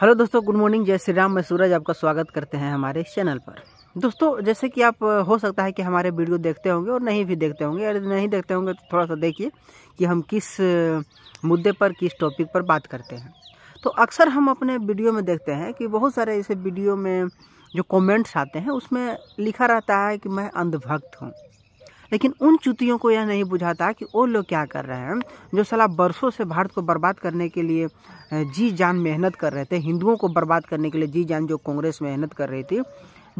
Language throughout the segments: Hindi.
हेलो दोस्तों गुड मॉर्निंग जय श्री राम मैं सूरज आपका स्वागत करते हैं हमारे चैनल पर दोस्तों जैसे कि आप हो सकता है कि हमारे वीडियो देखते होंगे और नहीं भी देखते होंगे अगर नहीं देखते होंगे तो थोड़ा सा देखिए कि हम किस मुद्दे पर किस टॉपिक पर बात करते हैं तो अक्सर हम अपने वीडियो में देखते हैं कि बहुत सारे ऐसे वीडियो में जो कॉमेंट्स आते हैं उसमें लिखा रहता है कि मैं अंधभक्त हूँ लेकिन उन चुतियों को यह नहीं बुझाता कि वो लोग क्या कर रहे हैं जो सलाह बरसों से भारत को बर्बाद करने के लिए जी जान मेहनत कर रहे थे हिंदुओं को बर्बाद करने के लिए जी जान जो कांग्रेस मेहनत कर रही थी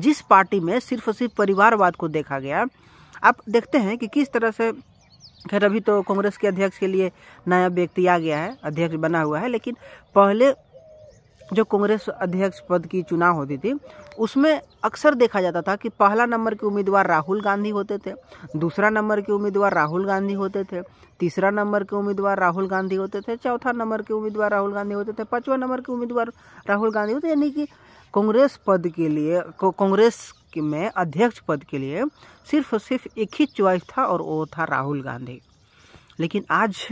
जिस पार्टी में सिर्फ और सिर्फ परिवारवाद को देखा गया आप देखते हैं कि किस तरह से खैर अभी तो कांग्रेस के अध्यक्ष के लिए नया व्यक्ति आ गया है अध्यक्ष बना हुआ है लेकिन पहले जो कांग्रेस अध्यक्ष पद की चुनाव होती थी उसमें अक्सर देखा जाता था कि पहला नंबर के उम्मीदवार राहुल गांधी होते थे दूसरा नंबर के उम्मीदवार राहुल गांधी होते थे तीसरा नंबर के उम्मीदवार राहुल गांधी होते थे चौथा नंबर के उम्मीदवार राहुल गांधी होते थे पाँचवा नंबर के उम्मीदवार राहुल गांधी होते यानी कि कांग्रेस पद के लिए कांग्रेस में अध्यक्ष पद के लिए सिर्फ सिर्फ एक ही च्वाइस था और वो था राहुल गांधी लेकिन आज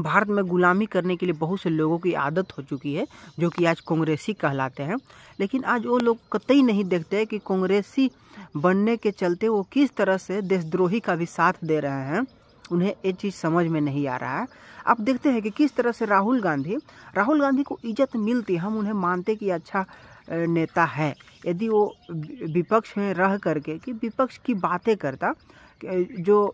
भारत में गुलामी करने के लिए बहुत से लोगों की आदत हो चुकी है जो कि आज कांग्रेसी कहलाते हैं लेकिन आज वो लोग कतई नहीं देखते कि कांग्रेसी बनने के चलते वो किस तरह से देशद्रोही का भी साथ दे रहे हैं उन्हें ये चीज़ समझ में नहीं आ रहा है आप देखते हैं कि किस तरह से राहुल गांधी राहुल गांधी को इज्जत मिलती हम उन्हें मानते कि अच्छा नेता है यदि वो विपक्ष में रह करके कि विपक्ष की बातें करता जो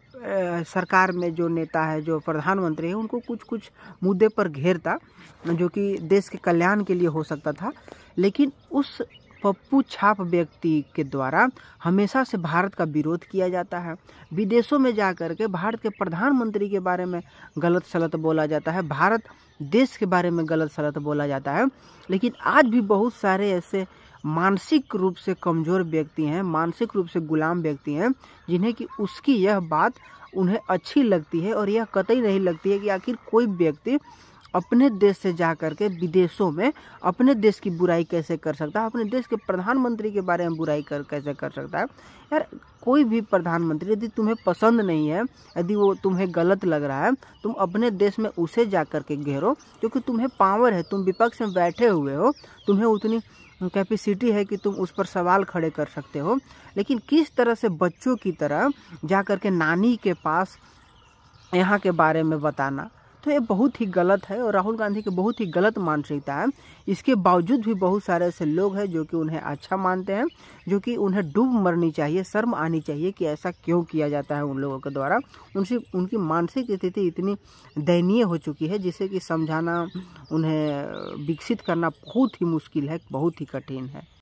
सरकार में जो नेता है जो प्रधानमंत्री है उनको कुछ कुछ मुद्दे पर घेरता जो कि देश के कल्याण के लिए हो सकता था लेकिन उस पप्पू छाप व्यक्ति के द्वारा हमेशा से भारत का विरोध किया जाता है विदेशों में जा कर के भारत के प्रधानमंत्री के बारे में गलत सलत बोला जाता है भारत देश के बारे में गलत सलत बोला जाता है लेकिन आज भी बहुत सारे ऐसे मानसिक रूप से कमज़ोर व्यक्ति हैं मानसिक रूप से गुलाम व्यक्ति हैं जिन्हें कि उसकी यह बात उन्हें अच्छी लगती है और यह कतई नहीं लगती है कि आखिर कोई व्यक्ति अपने देश से जा कर के विदेशों में अपने देश की बुराई कैसे कर सकता है अपने देश के प्रधानमंत्री के बारे में बुराई कर कैसे कर सकता है यार कोई भी प्रधानमंत्री यदि तुम्हें पसंद नहीं है यदि वो तुम्हें गलत लग रहा है तुम अपने देश में उसे जा कर के घेरो क्योंकि तुम्हें पावर है तुम विपक्ष में बैठे हुए हो तुम्हें उतनी कैपेसिटी है कि तुम उस पर सवाल खड़े कर सकते हो लेकिन किस तरह से बच्चों की तरह जा कर के नानी के पास यहाँ के बारे में बताना तो ये बहुत ही गलत है और राहुल गांधी की बहुत ही गलत मानसिकता है इसके बावजूद भी बहुत सारे ऐसे लोग हैं जो कि उन्हें अच्छा मानते हैं जो कि उन्हें डूब मरनी चाहिए शर्म आनी चाहिए कि ऐसा क्यों किया जाता है उन लोगों के द्वारा उनसे उनकी मानसिक स्थिति इतनी दयनीय हो चुकी है जिसे कि समझाना उन्हें विकसित करना बहुत ही मुश्किल है बहुत ही कठिन है